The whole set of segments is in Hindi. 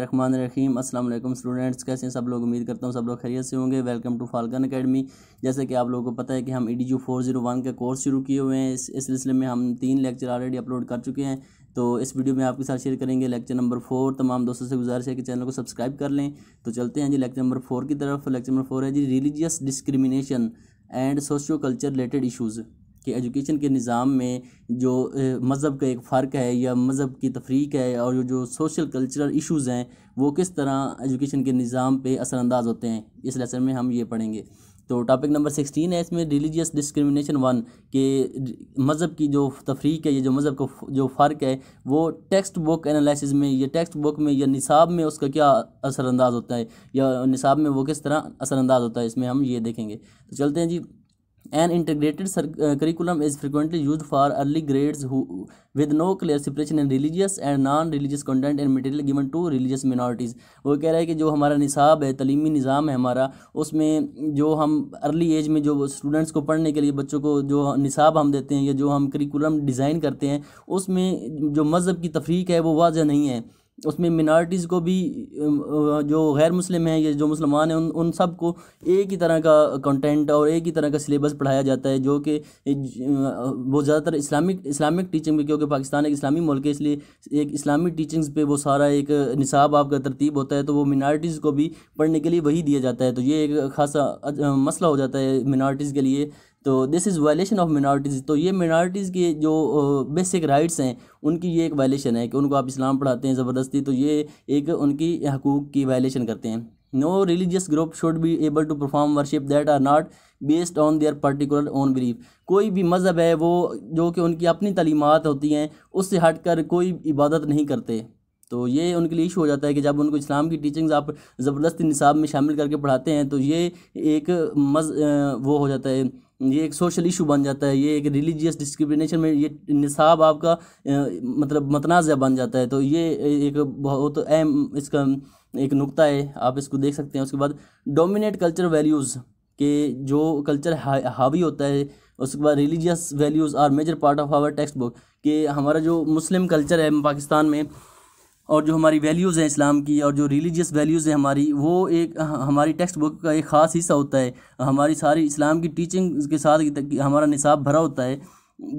रहमान रहीम अस्सलाम वालेकुम स्टूडेंट्स कैसे हैं सब लोग उम्मीद करता हूँ सब लोग खैरियत से होंगे वेलकम टू फालकन एकेडमी जैसे कि आप लोगों को पता है कि हम E D U four zero one का कोर्स शुरू किए हुए हैं इस इस सिलसिले में हम तीन लेक्चर ऑलरेडी अपलोड कर चुके हैं तो इस वीडियो में आपके साथ शेयर करेंगे लेक्चर नंबर फोर तमाम दोस्तों से गुजारिश है कि चैनल को सब्सक्राइब कर लें तो चलते हैं जी लेक्चर नंबर फोर की तरफ लेक्चर नंबर फोर है जी religious discrimination and socio culture related issues कि एजुकेशन के निज़ाम में जो मज़हब का एक फ़र्क है या मज़हब की तफरीक है और जो सोशल कल्चरल इश्यूज़ हैं वो किस तरह एजुकेशन के निज़ाम पे असरानंदाज होते हैं इस लेसन में हम ये पढ़ेंगे तो टॉपिक नंबर सिक्सटीन है इसमें रिलीजियस डिस्क्रिमिनेशन वन के मज़हब की जो तफरीक है या जो मज़हब का जो फ़र्क है वो टेक्स्ट बुक एनालिसिस में या टेक्स्ट बुक में या निसाब में उसका क्या असरानंदाज होता है या निसाब में वो किस तरह असरानंदाज होता है इसमें हम ये देखेंगे तो चलते हैं जी an integrated sir curriculum is frequently use for early grades who with no clear separation in religious and non religious content in material given to religious minorities वो कह रहा है कि जो हमारा निसाब है तलीमी निज़ाम है हमारा उसमें जो हम अर्ली एज में जो स्टूडेंट्स को पढ़ने के लिए बच्चों को जो निसाब हम देते हैं या जो हम करिकुलम डिज़ाइन करते हैं उसमें जो मज़हब की तफरीक है वो वाजह नहीं है उसमें मिनार्टीज़ को भी जो गैर मुस्लिम हैं या जो मुसलमान हैं उन उन सब को एक ही तरह का कंटेंट और एक ही तरह का सिलेबस पढ़ाया जाता है जो कि वो ज़्यादातर इस्लामिक इस्लामिक टीचिंग में क्योंकि पाकिस्तान एक इस्लामी मुल्क है इसलिए एक इस्लामी टीचिंग्स पे वो सारा एक निसाब आपका तरतीब होता है तो वो मिनार्टीज़ को भी पढ़ने के लिए वही दिया जाता है तो ये एक खासा मसला हो जाता है मिनार्टीज़ के लिए तो this is violation of minorities तो ये मिनार्टीज़ के जो बेसिक राइट्स हैं उनकी ये एक वायलेशन है कि उनको आप इस्लाम पढ़ाते हैं ज़बरदस्ती तो ये एक उनकी हकूक़ की वायलेशन करते हैं no religious group should be able to perform worship that are not based on their particular own belief कोई भी मज़हब है वो जो कि उनकी अपनी तलीमत होती हैं उससे हट कर कोई इबादत नहीं करते तो ये उनके लिए इशू हो जाता है कि जब उनको इस्लाम की टीचिंग्स आप ज़बरदस्त निसाब में शामिल करके पढ़ाते हैं तो ये एक मज वो हो जाता है ये एक सोशल इशू बन जाता है ये एक रिलीजियस डिस्क्रिमिनेशन में ये निसाब आपका मतलब मतनाज़ बन जाता है तो ये एक बहुत अहम इसका एक नुक्ता है आप इसको देख सकते हैं उसके बाद डोमिनेट कल्चर वैल्यूज़ के जो कल्चर हा, हावी होता है उसके बाद religious values are major part of our text book कि हमारा जो मुस्लिम कल्चर है पाकिस्तान में और जो हमारी वैल्यूज़ हैं इस्लाम की और जो रिलीजियस वैल्यूज़ हैं हमारी वो एक हमारी टेक्स्ट बुक का एक ख़ास हिस्सा होता है हमारी सारी इस्लाम की टीचिंग के साथ हमारा निसाब भरा होता है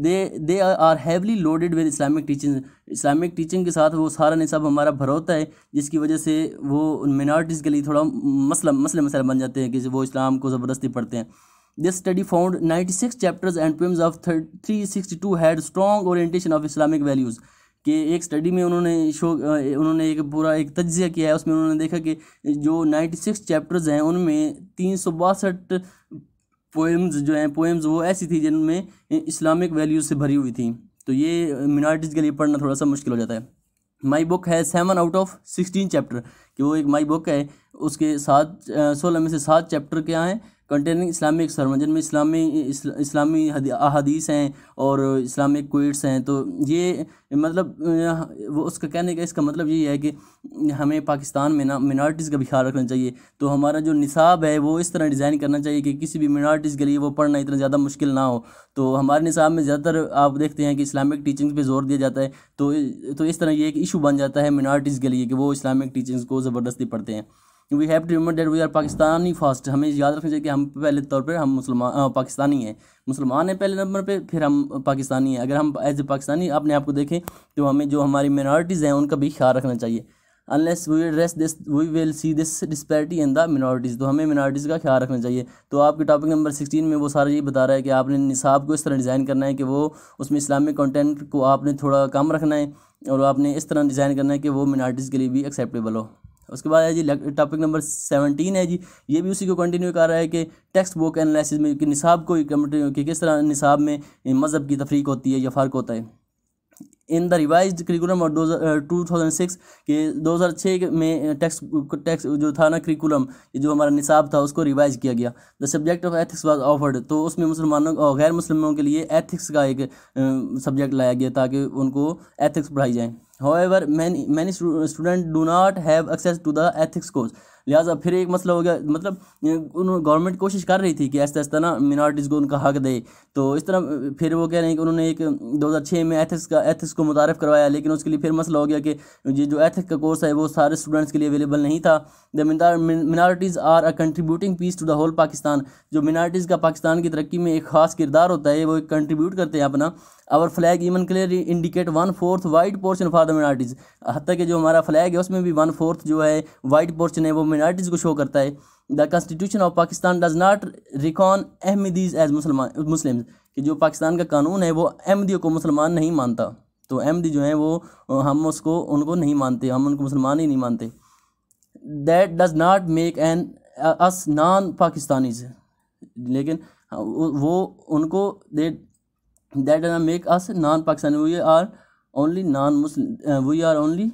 they they are heavily loaded with Islamic teaching Islamic teaching के साथ वो सारा निसाब हमारा भरा होता है जिसकी वजह से वो मिनार्टीज़ के लिए थोड़ा मसला मसले मसले बन जाते हैं कि वो इस्लाम को ज़बरदस्ती पढ़ते हैं this study This study found 96 chapters and three sixty two had strong orientation of Islamic values कि एक स्टडी में उन्होंने शो उन्होंने एक पूरा एक तजिया किया है उसमें उन्होंने देखा कि जो नाइन्टी सिक्स चैप्टर्स हैं उनमें तीन सौ बासठ पोएम्स जो हैं पोएम्स वो ऐसी थी जिनमें इस्लामिक वैल्यूज से भरी हुई थी तो ये मिनार्टीज़ के लिए पढ़ना थोड़ा सा मुश्किल हो जाता है माई बुक है seven out of sixteen chapter कि वो एक माई बुक है उसके सात सोलह में से सात चैप्टर क्या हैं कंटेनिंग इस्लामिक सर्वन जिनमें इस्लामी इस्लामी अदीस हैं और इस्लामिक कोइट्स हैं तो ये मतलब वो उसका कहने का इसका मतलब यही है कि हमें पाकिस्तान में ना मिनार्टीज़ का भी ख्याल रखना चाहिए तो हमारा जो निसाब है वो इस तरह डिज़ाइन करना चाहिए कि किसी भी मिनार्टीज़ के लिए वो पढ़ना इतना ज़्यादा मुश्किल ना हो तो हमारे निसाब में ज़्यादातर आप देखते हैं कि इस्लामिक टीचिंग्स पर जोर दिया जाता है तो तो इस तरह ये एक इशू बन जाता है मिनार्टीज़ के लिए कि वो इस्लामिक टीचिंग्स को ज़बरदस्ती पढ़ते हैं we have to remember that we are Pakistani first हमें याद रखना चाहिए कि हम पहले तौर पर हम मुसलमान पाकिस्तानी हैं मुसलमान हैं पहले नंबर पे फिर हम पाकिस्तानी हैं अगर हम एज ए पाकिस्तानी अपने आप को देखें तो हमें जो हमारी मिनॉरिटीज़ हैं उनका भी ख्याल रखना चाहिए unless we dress this we will see this disparity in the minorities तो हमें मिनॉरिटीज़ का ख्याल रखना चाहिए तो आपके टॉपिक नंबर सिक्सटीन में वो सारा ये बता रहा है कि आपने निसाब को इस तरह डिज़ाइन करना है कि वो उसमें इस्लामिक कंटेंट को आपने थोड़ा कम रखना है और आपने इस तरह डिज़ाइन करना है कि वो मिनॉरिटीज़ के लिए भी एक्सेप्टेबल हो उसके बाद है जी टॉपिक नंबर सेवनटीन है जी ये भी उसी को कंटिन्यू कर रहा है कि टेक्स्ट बुक एनालिसिस में कि निसाब को कि किस तरह निसाब में मज़हब की तफरीक होती है या फ़र्क होता है इन द रिवाइज करिकुलम और टू थाउजेंड सिक्स के दो हज़ार छः में टेक्स टेक्स जो था ना करिकुलम जो हमारा निसाब था उसको रिवाइज किया गया the subject of ethics was offered तो उसमें मुसलमानों और गैर मुसलमानों के लिए एथिक्स का एक सब्जेक्ट लाया गया ताकि उनको एथिक्स पढ़ाई जाए ever many many student do not have access to the ethics course लिहाजा फिर एक मसला हो गया मतलब उन्होंने गवर्नमेंट कोशिश कर रही थी कि ऐसा ऐसा ना मिनार्टीज़ को उनका हक दे तो इस तरह फिर वो कह रहे हैं कि उन्होंने एक दो हज़ार छः में एथिक्स का एथिक्स को मुतारफ़ करवाया लेकिन उसके लिए फिर मसला हो गया कि ये जो एथिक्स का कोर्स है वो सारे स्टूडेंट्स के लिए अवेलेबल नहीं था the minorities are a contributing piece to the whole Pakistan जो मिनार्टीज़ का पाकिस्तान की तरक्की में एक खास किरदार होता है वो कंट्रीब्यूट करते हैं अपना our flag even clear indicate one fourth white portion for the minorities हती कि जो हमारा फ्लैग है उसमें भी वन फोर्थ जो है वाइट पोर्शन है वो मिनार्टीज़ को शो करता है the constitution of Pakistan does not recon Ahmadis as मुसलमान मुस्लिम कि जो पाकिस्तान का कानून है वो अहमदियों को मुसलमान नहीं मानता तो अहमदी जो हैं वो हम उसको उनको नहीं मानते हम उनको मुसलमान ही नहीं मानते that does not make an us non Pakistanis लेकिन वो उनको they that does make us non Pakistani we are only non muslim we are only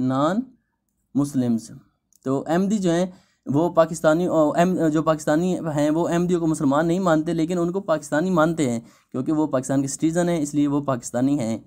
non non तो एम डी जो हैं वो पाकिस्तानी एम जो पाकिस्तानी हैं वो एम डी को मुसलमान नहीं मानते लेकिन उनको पाकिस्तानी मानते हैं क्योंकि वो पाकिस्तान के सिटीज़न हैं इसलिए वो पाकिस्तानी हैं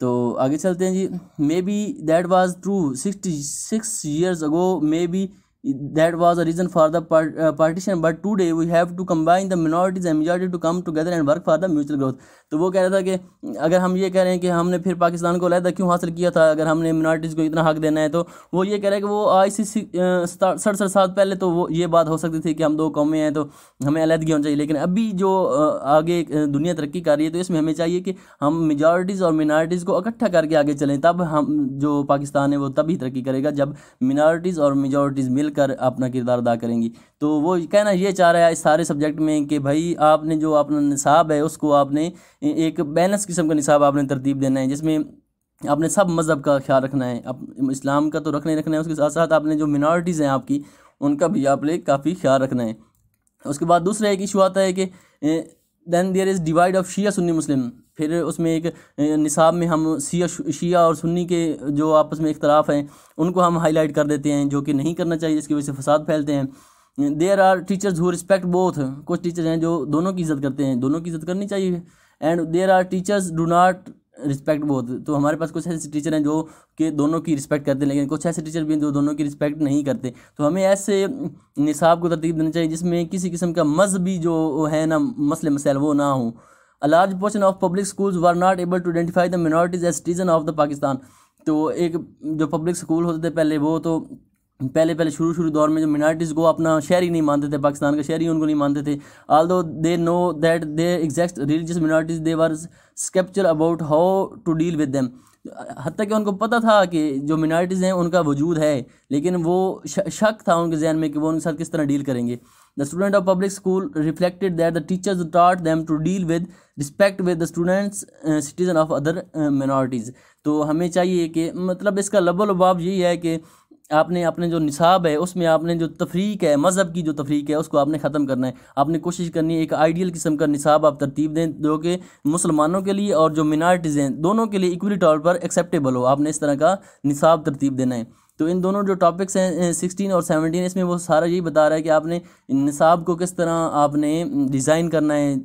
तो आगे चलते हैं जी may be that was true sixty six years ago may be that was a reason for the part, uh, partition but today we have to combine the minorities and majority to come together and work for the mutual growth तो वो कह रहा था कि अगर हम ये कह रहे हैं कि हमने फिर पाकिस्तान को अलहदा क्यों हासिल किया था अगर हमने मिनॉरिटीज़ को इतना हक देना है तो वो ये कह रहा है कि वो आज uh, से सड़सठ साल पहले तो वो ये बात हो सकती थी कि हम दो कौमें हैं तो हमें अलहदगी होनी चाहिए लेकिन अभी जो uh, आगे uh, दुनिया तरक्की कर रही है तो इसमें हमें चाहिए कि हम मेजॉरिटीज़ और मिनार्टीज़ को इकट्ठा करके आगे चलें तब हम जो पाकिस्तान है वो तभी तरक्की करेगा जब मिनार्टीज़ और मेजॉरिटीज़ मिल मिलकर अपना किरदार अदा करेंगी तो वो कहना ये चाह रहा है इस सारे सब्जेक्ट में कि भाई आपने जो अपना निसाब है उसको आपने एक बैलेंस किस्म का निसाब आपने तरतीब देना है जिसमें आपने सब मज़हब का ख्याल रखना है अब इस्लाम का तो रखना ही रखना है उसके साथ साथ आपने जो मिनॉरिटीज़ हैं आपकी उनका भी आपने काफ़ी ख्याल रखना है उसके बाद दूसरा एक इशू आता है कि then there is divide of Shia Sunni Muslim फिर उसमें एक निसाब में हम शिया शिया और सुन्नी के जो आपस में इख्तलाफ हैं उनको हम हाईलाइट कर देते हैं जो कि नहीं करना चाहिए जिसकी वजह से फसाद फैलते हैं there are teachers who respect both कुछ टीचर हैं जो दोनों की इज्जत करते हैं दोनों की इज्जत करनी चाहिए and there are teachers do not respect बहुत तो हमारे पास कुछ ऐसे टीचर हैं जो कि दोनों की रिस्पेक्ट करते हैं लेकिन कुछ ऐसे टीचर भी हैं जो दोनों की रिस्पेक्ट नहीं करते तो हमें ऐसे निसाब को तरतीब देना चाहिए जिसमें किसी किस्म का मजहबी जो है ना मसले मसाइल वो ना हो a large portion of public schools were not able to identify the minorities as citizen of the Pakistan तो एक जो पब्लिक स्कूल होते थे पहले वो तो पहले पहले शुरू शुरू दौर में जो मिनार्टीज़ को अपना शहर ही नहीं मानते थे पाकिस्तान का शहर ही उनको नहीं मानते थे although they know that they exact religious minorities they were स्केप्चर about how to deal with them हती कि उनको पता था कि जो मिनार्टीज़ हैं उनका वजूद है लेकिन वो शक था उनके जहन में कि वो उनके साथ किस तरह डील करेंगे The student of public school reflected that the teachers taught them to deal with respect with the citizen citizen of other minorities. तो हमें चाहिए कि मतलब इसका लबल लबाब यही है कि आपने अपने जो निसाब है उसमें आपने जो तफरीक है मज़हब की जो तफरीक है उसको आपने ख़त्म करना है आपने कोशिश करनी है एक आइडियल किस्म का निसाब आप तरतीब दें जो कि मुसलमानों के लिए और जो मिनार्टीज़ हैं दोनों के लिए इक्वली तौर पर एक्सेप्टेबल हो आपने इस तरह का निसाब तरतीब देना है तो इन दोनों जो टॉपिक्स हैं सिक्सटीन और सेवनटीन इसमें वो सारा यही बता रहा है कि आपने निसाब को किस तरह आपने डिज़ाइन करना है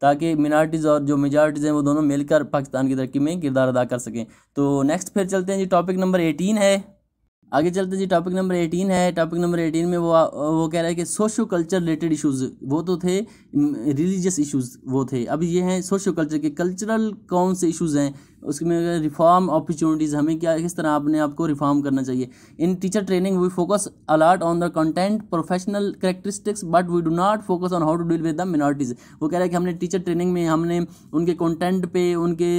ताकि मिनार्टीज़ और जो मेजार्टीज़ हैं वो दोनों मिलकर पाकिस्तान की तरक्की में किरदार अदा कर सकें तो नेक्स्ट फिर चलते हैं जी टॉपिक नंबर एटीन है आगे चलते हैं जी टॉपिक नंबर एटीन है टॉपिक नंबर एटीन में वो वो कह रहा है कि सोशो कल्चर रिलेटेड इशूज़ वो तो थे रिलीजियस इशूज़ वो थे अब ये हैं सोशो कल्चर के कल्चरल कौन से इशूज़ हैं उसमें रिफॉर्म अपॉर्चुनिटीज़ हमें क्या किस तरह आपने आपको रिफॉर्म करना चाहिए in teacher training we focus a lot on the content professional characteristics but we do not focus on how to deal with the minorities वो कह रहा है कि हमने टीचर ट्रेनिंग में हमने उनके कंटेंट पे उनके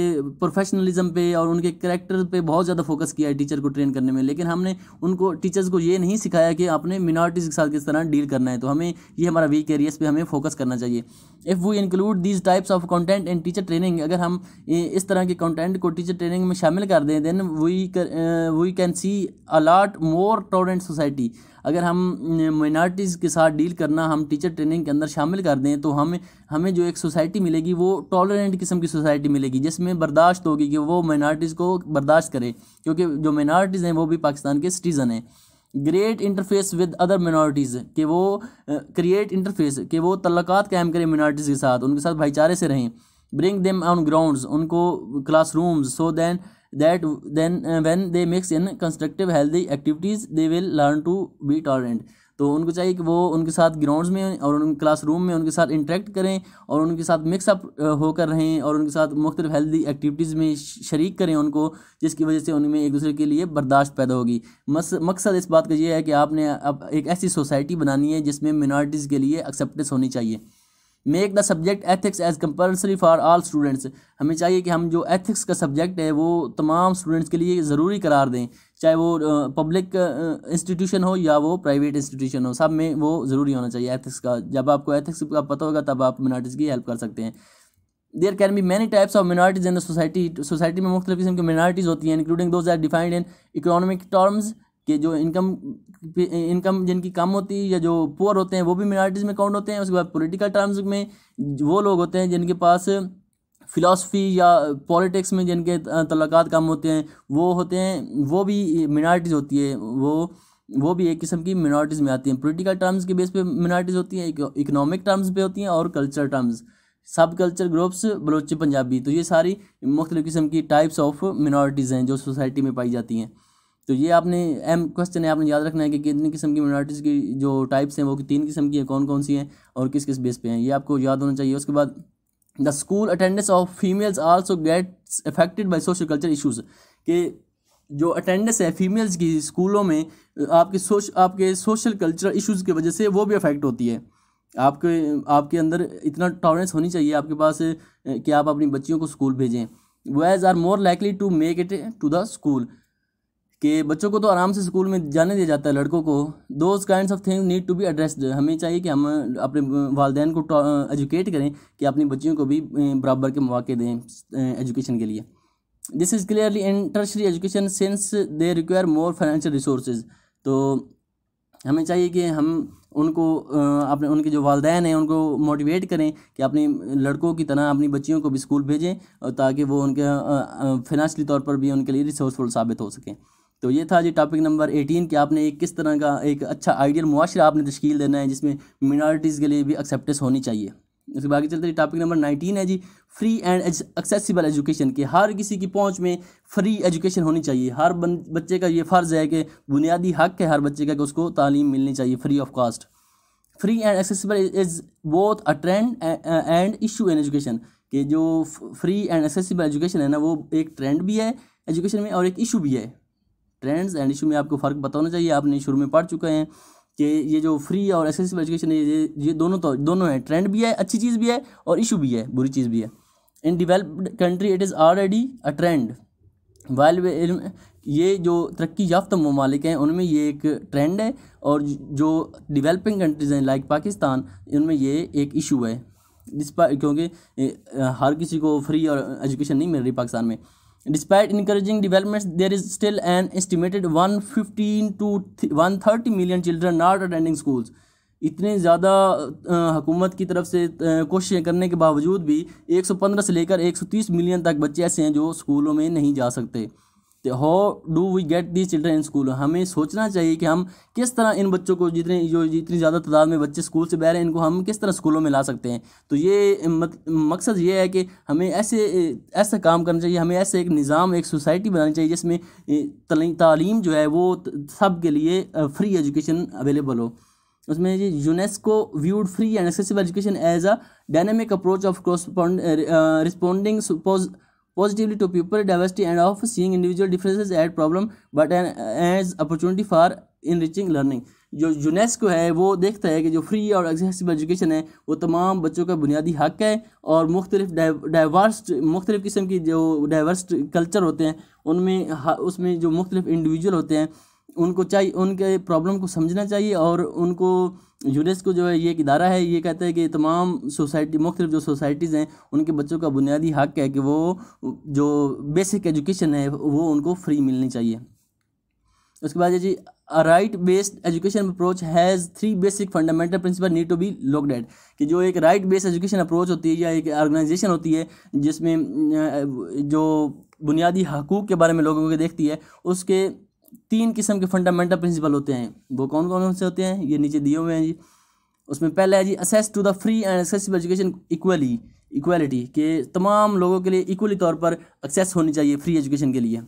प्रोफेशनलिज्म पे और उनके करेक्टर पे बहुत ज़्यादा फोकस किया है टीचर को ट्रेन करने में लेकिन हमने उनको टीचर्स को ये नहीं सिखाया कि आपने मिनॉरिटीज़ के साथ किस तरह डील करना है तो हमें ये हमारा वीक एरिया पर हमें फोकस करना चाहिए if we include these types of content in teacher training अगर हम इस तरह के कॉन्टेंट स्टूडेंट को टीचर ट्रेनिंग में शामिल कर दें then we we can see a lot more tolerant society अगर हम माइनार्टीज़ के साथ डील करना हम टीचर ट्रेनिंग के अंदर शामिल कर दें तो हमें हमें जो एक सोसाइटी मिलेगी वो टॉलरेंट किस्म की सोसाइटी मिलेगी जिसमें बर्दाश्त होगी कि वो माइनार्टीज़ को बर्दाश्त करें क्योंकि जो माइनार्टीज़ हैं वो भी पाकिस्तान के सिटीज़न हैं great interface with other minorities के वो क्रिएट इंटरफेस के वो तल्लक़ात कायम करें मिनॉरिटीज़ के साथ उनके साथ भाईचारे से रहें ब्रिंग देम ऑन ग्राउंड्स उनको room so then that then when they makes in constructive healthy activities they will learn to be tolerant तो उनको चाहिए कि वो उनके साथ ग्राउंड्स में और उन क्लासरूम में उनके साथ इंटरेक्ट करें और उनके साथ मिक्सअप uh, होकर रहें और उनके साथ मुख्तलिफ हेल्दी एक्टिविटीज़ में शरीक करें उनको जिसकी वजह से उनमें एक दूसरे के लिए बर्दाश्त पैदा होगी मकसद इस बात का ये है कि आपने अब एक ऐसी सोसाइटी बनानी है जिसमें मिनॉरिटीज़ के लिए एक्सेप्टेंस होनी चाहिए make the subject ethics as compulsory for all students हमें चाहिए कि हम जो एथिक्स का सब्जेक्ट है वो तमाम स्टूडेंट्स के लिए ज़रूरी करार दें चाहे वो पब्लिक इंस्टीट्यूशन हो या वो प्राइवेट इंस्टीट्यूशन हो सब में वो ज़रूरी होना चाहिए एथिक्स का जब आपको एथिक्स का पता होगा तब आप मिनार्टीज़ की हेल्प कर सकते हैं there can be many types of minorities in the society society में मुख्तलिफ किस्म की मिनार्टीज़ होती हैं including those are defined in economic terms कि जो इनकम इनकम जिनकी कम होती है या जो पुअर होते हैं वो भी मिनार्टीज़ में काउंट होते हैं उसके बाद पॉलिटिकल टर्म्स में वो लोग होते हैं जिनके पास फ़िलासफ़ी या पॉलिटिक्स में जिनके तलक़ात कम होते हैं वो होते हैं वो भी मिनार्टीज़ होती है वो वो भी एक किस्म की मिनार्टीज़ में आती हैं पोलिटिकल टर्म्स के बेस पे मिनार्टीज़ होती हैं इकोनॉमिक टर्म्स पे होती हैं और culture terms sub culture groups Balochi Punjabi तो ये सारी मुख्तलिफ़ किस्म की टाइप्स ऑफ मिनार्टीज़ हैं जो सोसाइटी में पाई जाती हैं तो ये आपने एम क्वेश्चन है आपने याद रखना है कि कितनी किस्म की मिनोरिटीज़ की जो टाइप्स हैं वो तीन किस्म की हैं कौन कौन सी हैं और किस किस बेस पे हैं ये आपको याद होना चाहिए उसके बाद the school attendance of females also gets affected by social culture issues कि जो अटेंडेंस है फीमेल्स की स्कूलों में आपके सोश आपके सोशल कल्चरल इशूज़ की वजह से वो भी अफेक्ट होती है आपके आपके अंदर इतना टॉलरेंस होनी चाहिए आपके पास कि आप अपनी बच्चियों को स्कूल भेजें ways are more likely to make it to the school कि बच्चों को तो आराम से स्कूल में जाने दिया जाता है लड़कों को those kind of thing need to be addressed हमें चाहिए कि हम अपने वालदेन को एजुकेट करें कि अपनी बच्चियों को भी बराबर के मौके दें एजुकेशन के लिए this is clearly in tertiary education since they require more financial resource तो हमें चाहिए कि हम उनको अपने उनके जो वालदेन हैं उनको मोटिवेट करें कि अपने लड़कों की तरह अपनी बच्चियों को भी स्कूल भेजें ताकि वो उनके फिनंशली तौर पर भी उनके लिए रिसोर्सफुल साबित हो सकें तो ये था जी टॉपिक नंबर एटीन कि आपने एक किस तरह का एक अच्छा आइडियल मुआरा आपने तश्ील देना है जिसमें मिनार्टीज़ के लिए भी एक्सेप्टेंस होनी चाहिए उसके बाद चलते टॉपिक नंबर नाइनटीन है जी फ्री एंड एक्सेसिबल एजुकेशन के हर किसी की पहुंच में फ्री एजुकेशन होनी चाहिए हर बच्चे का ये फ़र्ज़ है कि बुनियादी हक है हर बच्चे का कि उसको तालीम मिलनी चाहिए free of cost free and accessible is both a trend and issue in education के जो फ्री एंड एक्सेसिबल एजुकेशन है ना वो एक ट्रेंड भी है एजुकेशन में और एक इशू भी है ट्रेंड्स एंड इशू में आपको फ़र्क बताना चाहिए आपने शुरू में पढ़ चुके हैं कि ये जो फ्री और एक्सेसिव एजुकेशन है ये ये दोनों तो दोनों हैं ट्रेंड भी है अच्छी चीज़ भी है और इशू भी है बुरी चीज़ भी है in developed country it is already a trend while ये जो तरक्की याफ्त ममालिक हैं उनमें ये एक ट्रेंड है और जो डिवेलपिंग कंट्रीज़ हैं लाइक पाकिस्तान उनमें ये एक इशू है जिस पर क्योंकि हर किसी को फ्री और एजुकेशन नहीं मिल रही पाकिस्तान में despite encouraging development there is still an estimated one fifteen to one thirty million children not attending school इतने ज़्यादा हुकूमत की तरफ से कोशिशें करने के बावजूद भी एक सौ पंद्रह से लेकर एक सौ तीस मिलियन तक बच्चे ऐसे हैं जो स्कूलों में नहीं जा सकते how do we get the children in school हमें सोचना चाहिए कि हम किस तरह इन बच्चों को जितने जो जितनी ज़्यादा तादाद में बच्चे स्कूल से बह रहे हैं इनको हम किस तरह स्कूलों में ला सकते हैं तो ये मकसद ये है कि हमें ऐसे ऐसा काम करना चाहिए हमें ऐसे एक निज़ाम एक सोसाइटी बनानी चाहिए जिसमें तालीम जो है वो सब के लिए फ्री एजुकेशन अवेलेबल हो उसमें जी UNESCO viewed free and accessible education as a dynamic approach of responding suppose positively to people diversity and of seeing individual differences as problem but an, as opportunity for enriching learning जो यूनेस्को है वो देखता है कि जो फ्री और एक्सेसिबल एजुकेशन है वो तमाम बच्चों का बुनियादी हक है और मुख्तलिफ डाइवर्स मुख्तलिफ किस्म की जो डाइवर्स कल्चर होते हैं उनमें उसमें जो मुख्तलिफ इंडिविजुअल होते हैं उनको चाहिए उनके प्रॉब्लम को समझना चाहिए और उनको यूनेस को जो है ये एक इदारा है ये कहता है कि तमाम सोसाइटी मुख्तलिफ जो सोसाइटीज़ हैं उनके बच्चों का बुनियादी हक है कि वो जो बेसिक एजुकेशन है वो उनको फ्री मिलनी चाहिए उसके बाद जी a right based education approach has three basic fundamental principle need to be looked at कि जो एक राइट बेस्ड एजुकेशन अप्रोच होती है या एक ऑर्गेनाइजेशन होती है जिसमें जो बुनियादी हकूक़ के बारे में लोगों को देखती है उसके तीन किस्म के फंडामेंटल प्रिंसिपल होते हैं वो कौन कौन से होते हैं ये नीचे दिए हुए हैं जी उसमें पहला है जी access to the free and accessible education equally equality के तमाम लोगों के लिए इक्वली तौर पर एक्सेस होनी चाहिए फ्री एजुकेशन के लिए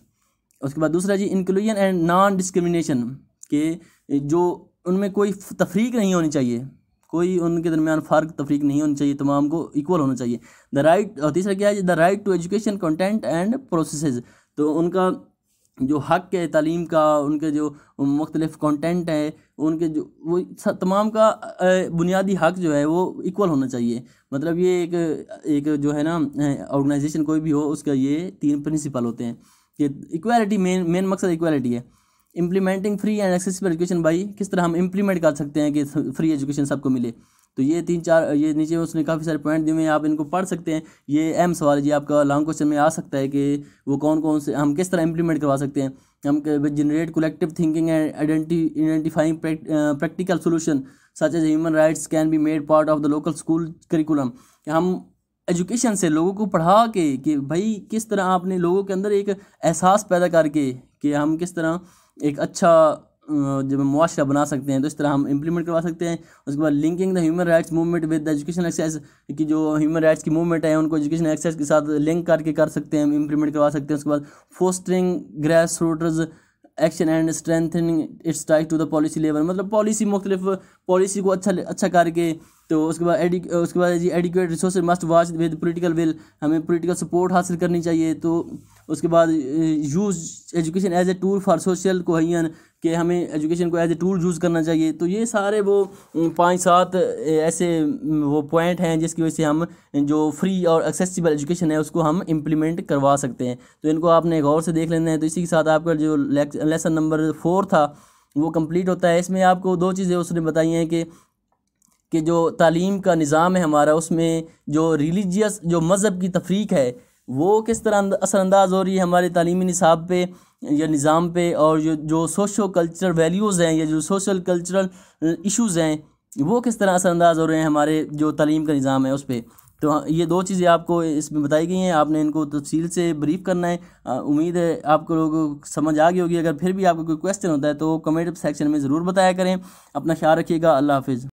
उसके बाद दूसरा जी इंक्लूजन एंड नॉन डिस्क्रिमिनेशन के जो उनमें कोई तफरीक नहीं होनी चाहिए कोई उनके दरमियान फ़र्क तफरीक नहीं होनी चाहिए तमाम को इक्वल होना चाहिए द राइट और तीसरा क्या है the right to education content and processes तो उनका जो हक है तालीम का उनके जो मुख्तलिफ कंटेंट हैं उनके जो वो तमाम का बुनियादी हक जो है वो इक्वल होना चाहिए मतलब ये एक एक जो है ना ऑर्गेनाइजेशन कोई भी हो उसका ये तीन प्रिंसिपल होते हैं कि इक्वालिटी मेन मेन मकसद इक्वालिटी है implementing free and accessible education भाई किस तरह हम इम्प्लीमेंट कर सकते हैं कि फ्री एजुकेशन सबको मिले तो ये तीन चार ये नीचे उसने काफ़ी सारे पॉइंट दिए हुए हैं आप इनको पढ़ सकते हैं ये एम सवाल जी आपका लॉन्ग क्वेश्चन में आ सकता है कि वो कौन कौन से हम किस तरह इंप्लीमेंट करवा सकते हैं हम generate collective thinking and identity identifying practical solution such as human rights can be made part of the local school curriculum हम एजुकेशन से लोगों को पढ़ा के कि भाई किस तरह आपने लोगों के अंदर एक एहसास पैदा करके कि हम किस तरह एक अच्छा जब मुआरा बना सकते हैं तो इस तरह हम इम्प्लीमेंट करवा सकते हैं उसके बाद linking the human rights movement with education access की जो ह्यूमन राइट्स की मूवमेंट है उनको एजुकेशन एक्सेस के साथ लिंक करके कर सकते हैं हम करवा सकते हैं उसके बाद fostering grass roots action and strengthening its ties to the policy level मतलब पॉलिसी मुख्तलिफ पॉलिसी को अच्छा अच्छा करके तो उसके बाद उसके बाद जी adequate resource must match with political will हमें पोलिटिकल सपोर्ट हासिल करनी चाहिए तो उसके बाद use education as a tool for social cohesion कि हमें एजुकेशन को एज ए टूल यूज़ करना चाहिए तो ये सारे वो पाँच सात ऐसे वो पॉइंट हैं जिसकी वजह से हम जो फ्री और एक्सेसिबल एजुकेशन है उसको हम इम्प्लीमेंट करवा सकते हैं तो इनको आपने गौर से देख लेना है तो इसी के साथ आपका जो लेसन नंबर फोर था वो कंप्लीट होता है इसमें आपको दो चीज़ें उसने बताई हैं कि कि जो तालीम का निज़ाम है हमारा उसमें जो रिलीजियस जो मज़हब की तफरीक है वो किस तरह असरानंदाज हो रही है हमारे तालीमी निसाब पे या निज़ाम पे और जो जो सोशो कल्चरल वैल्यूज़ हैं या जो सोशल कल्चरल इशूज़ हैं वो किस तरह असरानंदाज हो रहे हैं हमारे जो तलीम का निज़ाम है उस पर तो हाँ, ये दो चीज़ें आपको इसमें बताई गई हैं आपने इनको तफसील से ब्रीफ करना है उम्मीद है आपको लोगों को समझ आ गई होगी अगर फिर भी आपको कोई क्वेश्चन होता है तो कमेंट सेक्शन में ज़रूर बताया करें अपना ख्याल रखिएगा अल्लाह हाफिज़